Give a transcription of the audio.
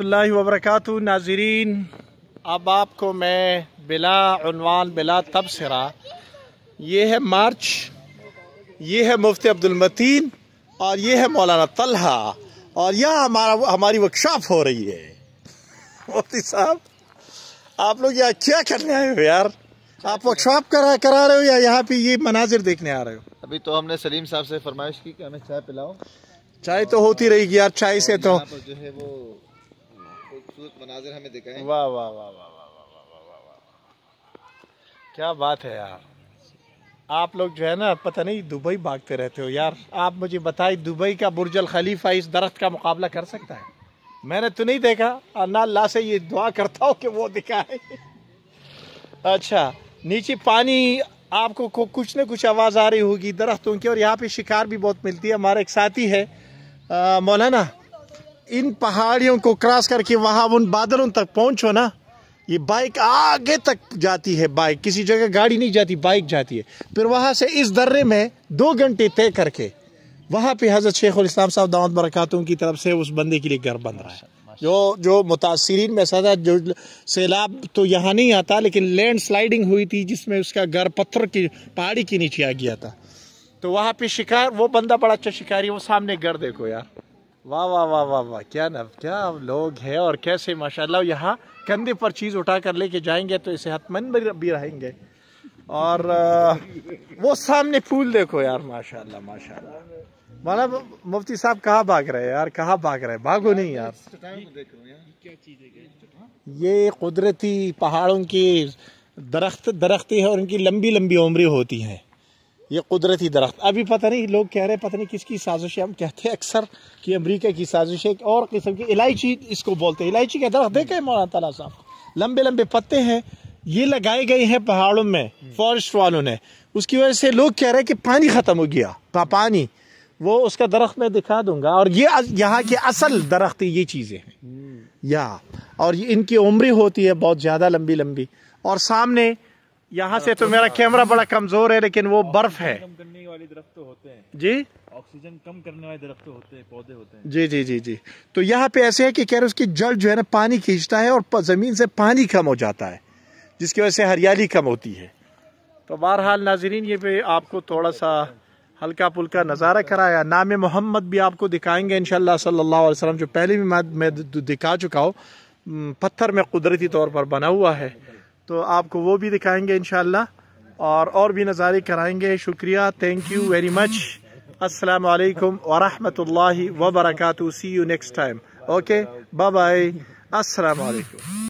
वरहमल वबरक नाजरीन अब आपको मैं बिलावान बिला तबसरा ये है मार्च ये है मुफ्ती अब्दुलमतीन और ये है मौलाना तलहा और यह हमारा हमारी वर्कशॉप हो रही है मुफ्ती साहब आप लोग यहाँ क्या करने आए हो यार आप वर्कशॉप करा करा रहे हो या यहाँ पे ये मनाजिर देखने आ रहे हो अभी तो हमने सलीम साहब से फरमाइश की कि हमें चाय पिलाओ चाय तो होती रहेगी यार चाय से तो जो है वो खूबसूरत मनाजिर हमें दिखाए वाह वाह वाह वाह वाह वाह वाह वाह वाह क्या बात है यार आप लोग जो है ना पता नहीं दुबई भागते रहते हो यार आप मुझे बताए दुबई का बुर्जल खलीफा इस दरख्त का मुकाबला कर सकता है मैंने तो नहीं देखा और ना अल्लाह से ये दुआ करता हूँ कि वो दिखाए अच्छा नीचे पानी आपको को कुछ ना कुछ आवाज़ आ रही होगी दरख्तों की और यहाँ पे शिकार भी बहुत मिलती है हमारा एक साथी है मौलाना इन पहाड़ियों को क्रॉस करके वहाँ उन बादलों तक पहुँचो ना ये बाइक आगे तक जाती है बाइक किसी जगह गाड़ी नहीं जाती बाइक जाती है फिर वहाँ से इस दर्रे में दो घंटे तय करके वहाँ पे हज़रत शेख इस्लाम साहब दावत बरकातों की तरफ से उस बंदे के लिए घर बन रहा है जो जो मुतासरीन में सदा जो सैलाब तो यहाँ नहीं आता लेकिन लैंड स्लाइडिंग हुई थी जिसमें उसका घर पत्थर की पहाड़ी के नीचे आ गया था तो वहाँ पे शिकार वो बंदा बड़ा अच्छा शिकारी वो सामने घर देखो यार वाह वाह वाह वाह वाह क्या नब क्या लोग हैं और कैसे माशाल्लाह यहाँ कंधे पर चीज़ उठा कर लेके जाएंगे तो इसे हतमन भी रहेंगे और वो सामने फूल देखो यार माशाल्लाह माशाल्लाह मतलब मुफ्ती साहब कहाँ भाग रहे हैं यार कहाँ भाग रहे हैं भागो नहीं यार ये कुदरती पहाड़ों की दरख्त दरख्ती है और इनकी लंबी लंबी उम्री होती हैं ये कुदरती दरख्त अभी पता नहीं लोग कह रहे हैं पता नहीं किसकी साजिश है हम कहते हैं अक्सर कि अमरीका की साजिश है और किस्म की इलायची इसको बोलते हैं इलायची का दरख्त देखे मौलाना तला साहब लंबे लंबे पत्ते हैं ये लगाए गए हैं पहाड़ों में फॉरेस्ट वालों ने उसकी वजह से लोग कह रहे हैं कि पानी ख़त्म हो गया पानी वो उसका दरख्त मैं दिखा दूंगा और ये यहाँ के असल दरख्त ये चीज़ें हैं या और इनकी उम्र होती है बहुत ज़्यादा लंबी लंबी और सामने यहाँ से तो मेरा कैमरा बड़ा कमजोर है लेकिन वो बर्फ है तो जी ऑक्सीजन कम करने वाले दरख्त तो होते हैं पौधे होते हैं जी जी जी जी तो यहाँ पे ऐसे है कि कह रहे उसकी जड़ जो है ना पानी खींचता है और जमीन से पानी कम हो जाता है जिसकी वजह से हरियाली कम होती है तो बहरहाल नाजरीन ये पे आपको थोड़ा सा हल्का पुल्का नज़ारा कराया नाम मोहम्मद भी आपको दिखाएंगे इन सल्लल्लाहु अलैहि जो पहले भी मैं दिखा चुका हूँ पत्थर में कुदरती तौर पर बना हुआ है तो आपको वो भी दिखाएंगे इन और और भी नज़ारे कराएंगे शुक्रिया थैंक यू वेरी मच अस्सलाम वालेकुम वरहमतुल्लाहि वबरकातुहू see you next time okay bye bye अस्सलाम वालेकुम